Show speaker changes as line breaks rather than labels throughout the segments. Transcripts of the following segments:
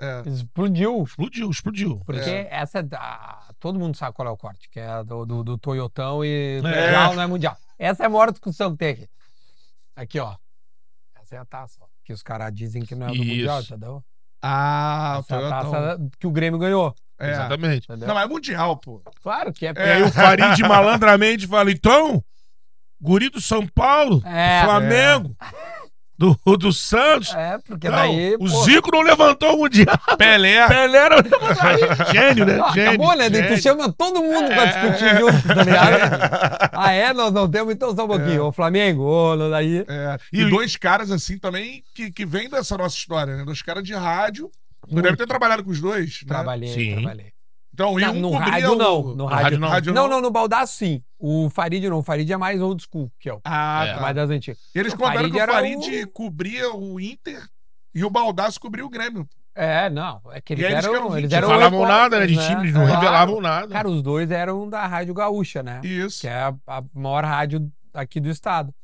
É. Explodiu. Explodiu, explodiu. Porque é. essa. A, todo mundo sabe qual é o corte, que é do, do, do Toyotão e é. Mundial não é Mundial. Essa é a maior discussão que tem aqui. Aqui, ó. Essa é a taça, ó, Que os caras dizem que não é do Isso. Mundial, entendeu? Ah, essa o é a taça que o Grêmio ganhou. É. Exatamente. Entendeu? Não, é mundial, pô. Claro que é. é. E aí o Farid malandramente
fala, então, guri do São Paulo, é. Flamengo... É do, do Santos. É,
porque não, daí. O Zico
não levantou o Mundial.
Pelé. Pelé era Gênio, né? Não, gênio, acabou, né? Gênio. Tu chama todo mundo pra é. discutir é, junto, tá ligado? É. Ah, é? Nós não temos, então só um pouquinho. É. O Flamengo, o daí.
É. E, e, dois caras, assim, também, que, que vêm dessa nossa história, né? Dois caras de rádio.
Tu deve ter trabalhado com os dois, né? Trabalhei, Sim. trabalhei. Então, não, no rádio, o... não. no, rádio, rádio não. No rádio não. Não, no Baldaço sim. O Farid não. O Farid é mais old school que eu. Ah, é. Tá. Mais das antigas. Eles contaram que o Farid o...
cobria o Inter e o Baldaço cobria o Grêmio. É,
não. É que eles, eles eram. eram eles eram não falavam repórter, nada, né? De né? time, eles não claro. É. revelavam nada. Cara, os dois eram da Rádio Gaúcha, né? Isso. Que é a, a maior rádio aqui do estado.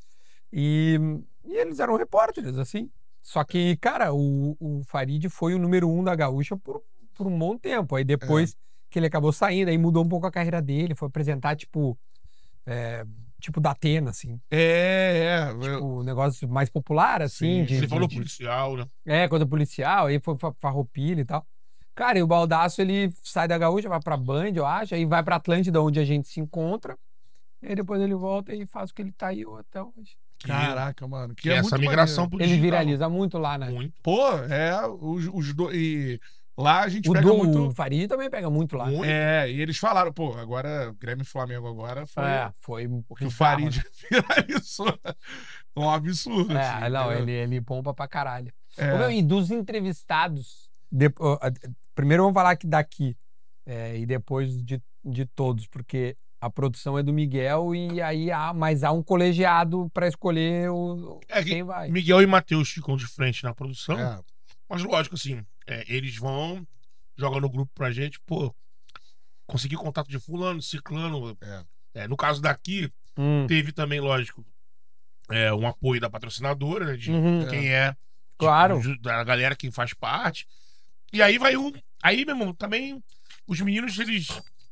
E, e, eles eram repórteres, assim. Só que, cara, o, o Farid foi o número um da Gaúcha por, por um bom tempo. Aí depois. É que ele acabou saindo, aí mudou um pouco a carreira dele, foi apresentar, tipo, é, tipo da Atena, assim. É, é. é. Tipo, eu... negócio mais popular, assim. Sim, de, você falou de, policial, né? É, quando policial, aí foi farroupilha e tal. Cara, e o Baldaço, ele sai da Gaúcha, vai pra Band, eu acho, aí vai pra Atlântida, onde a gente se encontra. E aí depois ele volta e faz o que ele tá aí até hoje. Caraca, mano. Que, que é essa migração pro Ele viraliza muito lá, né? Muito. Pô, é, os, os dois.
Lá a gente o pega do, muito. O
Farid também pega muito lá. Muito. É,
e eles falaram, pô, agora
Grêmio e Flamengo agora foi. É, foi um o Farid né? viralizou. Um absurdo. É, assim, não, ele, ele pompa pra caralho. É. Ô, meu, e dos entrevistados. De, primeiro vamos falar que daqui. É, e depois de, de todos, porque a produção é do Miguel e aí há, mas há um colegiado para escolher o, é, quem vai. Miguel e Matheus ficam de frente na produção. É.
Mas lógico, assim, é, eles vão, jogam no grupo pra gente, pô, conseguir contato de fulano, ciclano. É. é no caso daqui, hum. teve também, lógico, é, um apoio da patrocinadora, né, de uhum. quem é. De, é, tipo, claro. De, da galera que faz parte. E aí vai um. Aí, meu irmão, também os meninos, eles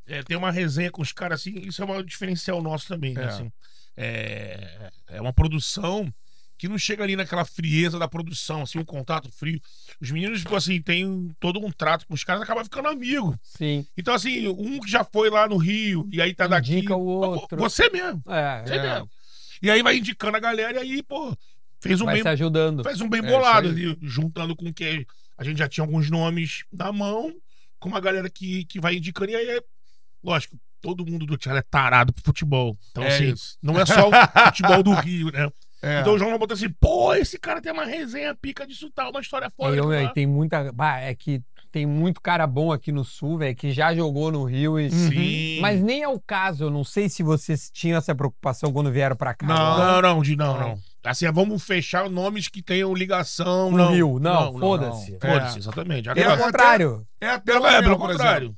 é, têm uma resenha com os caras, assim, isso é um diferencial nosso também, né, é. assim. É, é uma produção que não chega ali naquela frieza da produção, assim, um contato frio. Os meninos, tipo assim, tem todo um trato com os caras, acaba ficando amigo. Sim. Então, assim, um que já foi lá no Rio e aí tá daqui. Indica o outro. Você mesmo. É, você é. mesmo. E aí vai indicando a galera e aí, pô, fez um vai bem. Se ajudando. Fez um bem é, bolado é, ali, juntando com que a gente já tinha alguns nomes na mão, com uma galera que, que vai indicando. E aí, é, lógico, todo mundo do Thiago é tarado pro futebol. Então, é assim, isso. não é só o futebol do Rio, né? É. Então o
João botou assim, pô, esse
cara tem uma resenha pica disso tal, uma história foda.
Eu, eu, tem muita. Bah, é que tem muito cara bom aqui no Sul, velho, que já jogou no Rio. E... Uhum. Sim. Mas nem é o caso, eu não sei se vocês tinham essa preocupação quando vieram pra cá. Não, não, né? não, de, não, não.
Assim, é, vamos fechar nomes que tenham ligação. Com não, Rio, não, foda-se. Foda-se, é. foda exatamente. É o contrário. É até, é até é, pelo contrário.